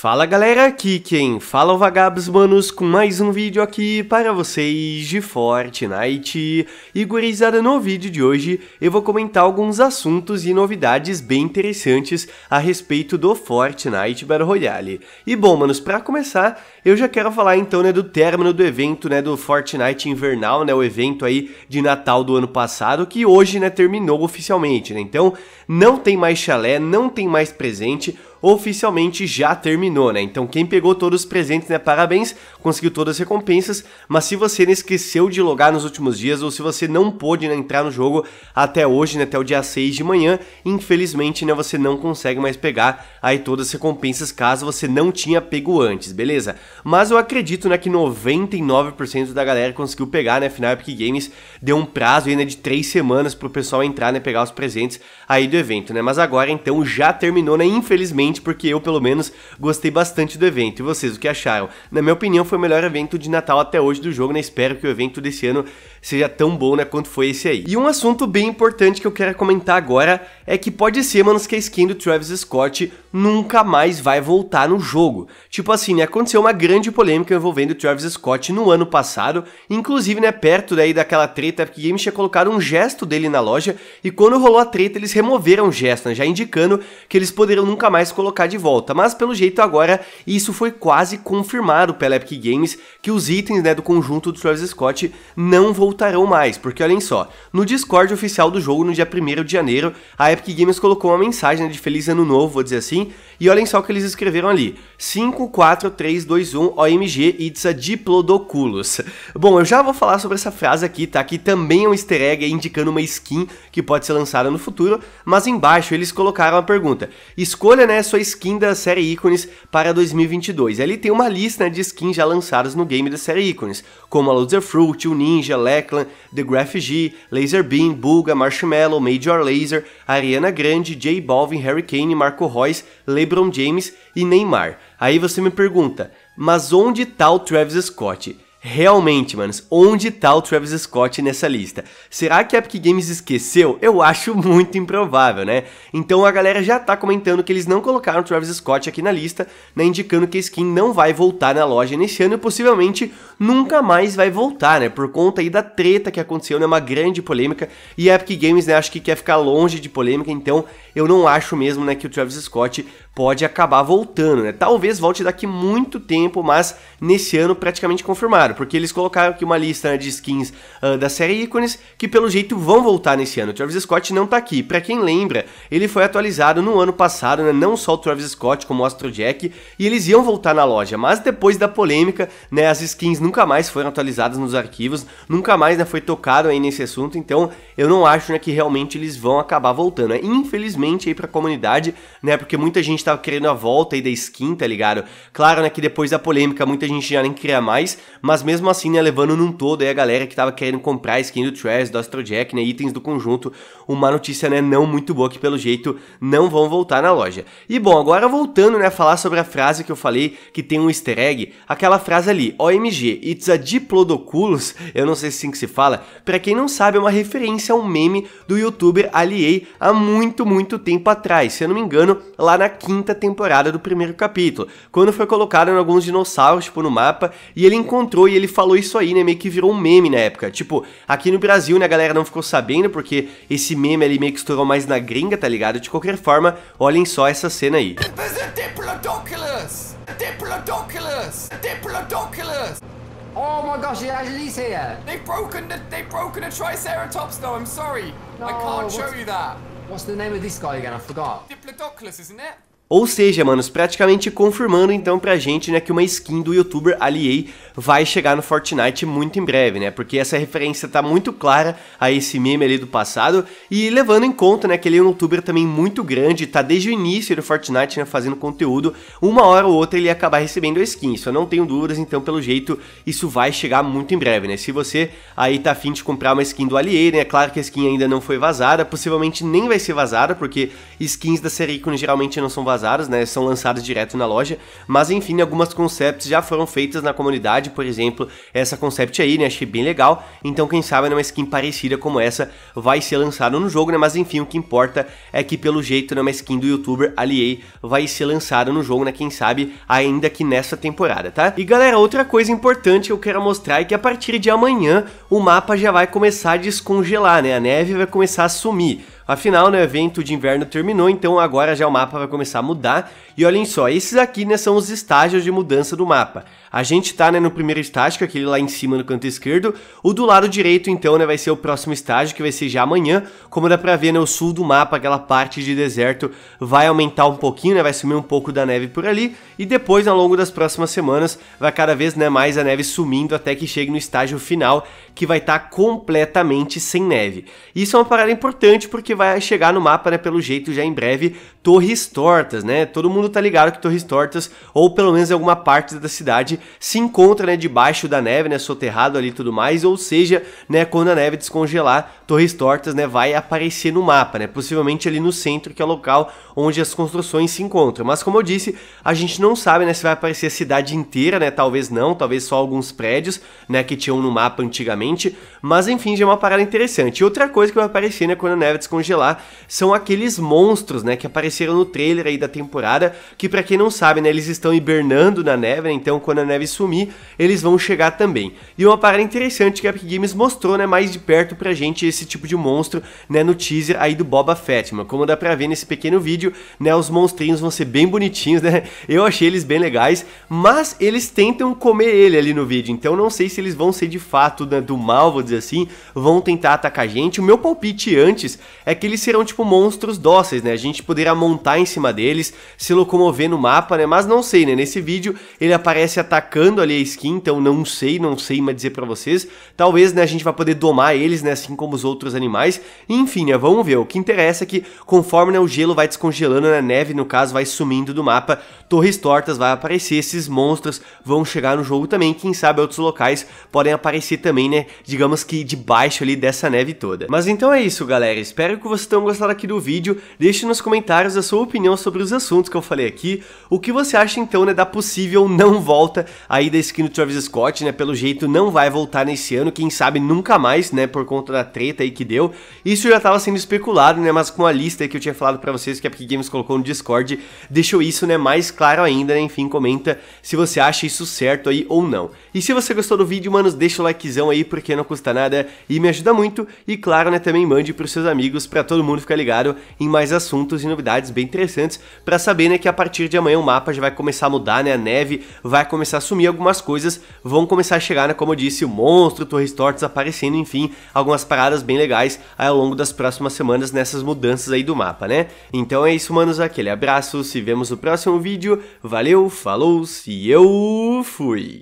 Fala galera, aqui quem fala é o Vagabos Manos com mais um vídeo aqui para vocês de Fortnite. E gurizada, no vídeo de hoje eu vou comentar alguns assuntos e novidades bem interessantes a respeito do Fortnite Battle Royale. E bom, manos, para começar, eu já quero falar então né, do término do evento né, do Fortnite Invernal, né, o evento aí de Natal do ano passado, que hoje né, terminou oficialmente. Né? Então não tem mais chalé, não tem mais presente, oficialmente já terminou, né? Então quem pegou todos os presentes, né? Parabéns, conseguiu todas as recompensas, mas se você esqueceu de logar nos últimos dias ou se você não pôde né, entrar no jogo até hoje, né, até o dia 6 de manhã, infelizmente, né, você não consegue mais pegar aí todas as recompensas caso você não tinha pego antes, beleza? Mas eu acredito, né, que 99% da galera conseguiu pegar, né? Afinal, Epic Games deu um prazo aí, né, de 3 semanas pro pessoal entrar, né, pegar os presentes aí do evento, né? Mas agora então já terminou, né, infelizmente porque eu, pelo menos, gostei bastante do evento. E vocês, o que acharam? Na minha opinião, foi o melhor evento de Natal até hoje do jogo, né? Espero que o evento desse ano seja tão bom, né, quanto foi esse aí. E um assunto bem importante que eu quero comentar agora é que pode ser, que a skin do Travis Scott nunca mais vai voltar no jogo. Tipo assim, né, aconteceu uma grande polêmica envolvendo o Travis Scott no ano passado, inclusive, né, perto daí daquela treta porque Games tinha colocado um gesto dele na loja e quando rolou a treta eles removeram o gesto, né, já indicando que eles poderiam nunca mais colocar de volta, mas pelo jeito agora isso foi quase confirmado pela Epic Games que os itens, né, do conjunto do Travis Scott não voltaram voltarão mais, porque olhem só, no Discord oficial do jogo, no dia 1 de janeiro, a Epic Games colocou uma mensagem né, de feliz ano novo, vou dizer assim, e olhem só o que eles escreveram ali: 54321 OMG It's a Diplodoculus. Bom, eu já vou falar sobre essa frase aqui, tá? Que também é um easter egg indicando uma skin que pode ser lançada no futuro, mas embaixo eles colocaram a pergunta: escolha né, sua skin da série ícones para 2022. E ali tem uma lista né, de skins já lançadas no game da série ícones, como a fruit o Ninja, Leclan, The Graph G, Laser Beam, buga Marshmallow, Major Laser, Ariana Grande, J Balvin, Harry Kane, Marco Royce LeBron James e Neymar. Aí você me pergunta, mas onde está o Travis Scott? Realmente, manos, onde tá o Travis Scott nessa lista? Será que a Epic Games esqueceu? Eu acho muito improvável, né? Então a galera já tá comentando que eles não colocaram o Travis Scott aqui na lista, né, indicando que a skin não vai voltar na loja nesse ano e possivelmente nunca mais vai voltar, né? Por conta aí da treta que aconteceu, né? Uma grande polêmica e a Epic Games, né, acho que quer ficar longe de polêmica, então eu não acho mesmo, né, que o Travis Scott pode acabar voltando, né? Talvez volte daqui muito tempo, mas nesse ano praticamente confirmaram, porque eles colocaram aqui uma lista né, de skins uh, da série ícones que pelo jeito vão voltar nesse ano. O Travis Scott não tá aqui. Para quem lembra, ele foi atualizado no ano passado, né? Não só o Travis Scott como o Astro Jack, e eles iam voltar na loja, mas depois da polêmica, né, as skins nunca mais foram atualizadas nos arquivos, nunca mais né, foi tocado aí nesse assunto, então eu não acho né, que realmente eles vão acabar voltando. Né? Infelizmente aí pra comunidade, né? Porque muita gente tá tava querendo a volta aí da skin, tá ligado? Claro, né, que depois da polêmica muita gente já nem queria mais, mas mesmo assim, né, levando num todo aí a galera que tava querendo comprar a skin do Trash, do Astro Jack, né, itens do conjunto, uma notícia, né, não muito boa que pelo jeito não vão voltar na loja. E bom, agora voltando, né, a falar sobre a frase que eu falei que tem um easter egg, aquela frase ali, OMG, it's a Diplodoculus, eu não sei se é assim que se fala, para quem não sabe é uma referência a um meme do youtuber Aliei há muito, muito tempo atrás, se eu não me engano, lá na quinta quinta temporada do primeiro capítulo, quando foi colocado em alguns dinossauros, tipo, no mapa, e ele encontrou e ele falou isso aí, né? Meio que virou um meme na época. Tipo, aqui no Brasil, né, a galera não ficou sabendo, porque esse meme ali meio que estourou mais na gringa, tá ligado? De qualquer forma, olhem só essa cena aí. Diplodocus! Diplodocus! Diplodocus! Oh my gosh, yeah, Lee's here. They've broken the they've broken a Triceratops though, I'm sorry. No, I can't show you that. What's the name of this guy again? I forgot. Diplodocus, isn't it? Ou seja, manos, praticamente confirmando então pra gente, né, que uma skin do youtuber Aliei vai chegar no Fortnite muito em breve, né? Porque essa referência tá muito clara a esse meme ali do passado e levando em conta, né, que ele é um youtuber também muito grande, tá desde o início do Fortnite, né, fazendo conteúdo, uma hora ou outra ele ia acabar recebendo a skin, isso eu não tenho dúvidas, então pelo jeito isso vai chegar muito em breve, né? Se você aí tá afim de comprar uma skin do Aliei, né, é claro que a skin ainda não foi vazada, possivelmente nem vai ser vazada, porque skins da série Icon geralmente não são vazadas, vazadas, né, são lançadas direto na loja, mas enfim, algumas concepts já foram feitas na comunidade, por exemplo, essa concept aí, né, achei bem legal, então quem sabe uma skin parecida como essa vai ser lançada no jogo, né, mas enfim, o que importa é que pelo jeito, uma skin do youtuber Aliei vai ser lançada no jogo, né, quem sabe ainda que nessa temporada, tá? E galera, outra coisa importante que eu quero mostrar é que a partir de amanhã o mapa já vai começar a descongelar, né, a neve vai começar a sumir, Afinal, né, o evento de inverno terminou, então agora já o mapa vai começar a mudar. E olhem só, esses aqui né, são os estágios de mudança do mapa. A gente tá né, no primeiro estágio, aquele lá em cima no canto esquerdo. O do lado direito, então, né, vai ser o próximo estágio, que vai ser já amanhã. Como dá pra ver, né, o sul do mapa, aquela parte de deserto, vai aumentar um pouquinho, né, vai sumir um pouco da neve por ali. E depois, ao longo das próximas semanas, vai cada vez né, mais a neve sumindo até que chegue no estágio final, que vai estar tá completamente sem neve. Isso é uma parada importante porque vai chegar no mapa, né, pelo jeito já em breve, Torres Tortas, né? Todo mundo tá ligado que Torres Tortas, ou pelo menos alguma parte da cidade, se encontra, né, debaixo da neve, né, soterrado ali e tudo mais, ou seja, né, quando a neve descongelar, Torres Tortas, né, vai aparecer no mapa, né? Possivelmente ali no centro, que é o local onde as construções se encontram. Mas como eu disse, a gente não sabe, né, se vai aparecer a cidade inteira, né? Talvez não, talvez só alguns prédios, né, que tinham no mapa antigamente, mas enfim, já é uma parada interessante. E outra coisa que vai aparecer, né, quando a neve descongelar congelar são aqueles monstros, né, que apareceram no trailer aí da temporada, que para quem não sabe, né, eles estão hibernando na neve, né, então quando a neve sumir, eles vão chegar também. E uma parada interessante que a Epic Games mostrou, né, mais de perto pra gente esse tipo de monstro, né, no teaser aí do Boba Fett, Como dá pra ver nesse pequeno vídeo, né, os monstrinhos vão ser bem bonitinhos, né? Eu achei eles bem legais, mas eles tentam comer ele ali no vídeo, então não sei se eles vão ser de fato né, do mal, vou dizer assim, vão tentar atacar a gente. O meu palpite antes é que eles serão tipo monstros dóceis, né? A gente poderá montar em cima deles, se locomover no mapa, né? Mas não sei, né? Nesse vídeo ele aparece atacando ali a skin, então não sei, não sei mas dizer para vocês. Talvez, né, a gente vai poder domar eles, né, assim como os outros animais. Enfim, né, vamos ver. O que interessa é que conforme né, o gelo vai descongelando, né, a neve, no caso, vai sumindo do mapa, torres tortas vai aparecer, esses monstros vão chegar no jogo também, quem sabe outros locais podem aparecer também, né, digamos que debaixo ali dessa neve toda. Mas então é isso, galera. Espero que vocês tenham gostado aqui do vídeo. Deixe nos comentários a sua opinião sobre os assuntos que eu falei aqui. O que você acha então, né, da possível não volta aí da skin do Travis Scott, né? Pelo jeito não vai voltar nesse ano, quem sabe nunca mais, né, por conta da treta aí que deu. Isso já estava sendo especulado, né, mas com a lista que eu tinha falado para vocês que a Epic Games colocou no Discord, deixou isso, né, mais claro ainda, né? Enfim, comenta se você acha isso certo aí ou não. E se você gostou do vídeo, mano, deixa o likezão aí porque não custa nada e me ajuda muito. E claro, né, também mande pros seus amigos para todo mundo ficar ligado em mais assuntos e novidades bem interessantes para saber né, que a partir de amanhã o mapa já vai começar a mudar, né? A neve vai começar a sumir, algumas coisas vão começar a chegar, né? Como eu disse, o monstro, torres tortas aparecendo, enfim, algumas paradas bem legais ao longo das próximas semanas nessas mudanças aí do mapa, né? Então é isso, manos, aquele abraço, se vemos no próximo vídeo, valeu, falou, se eu fui!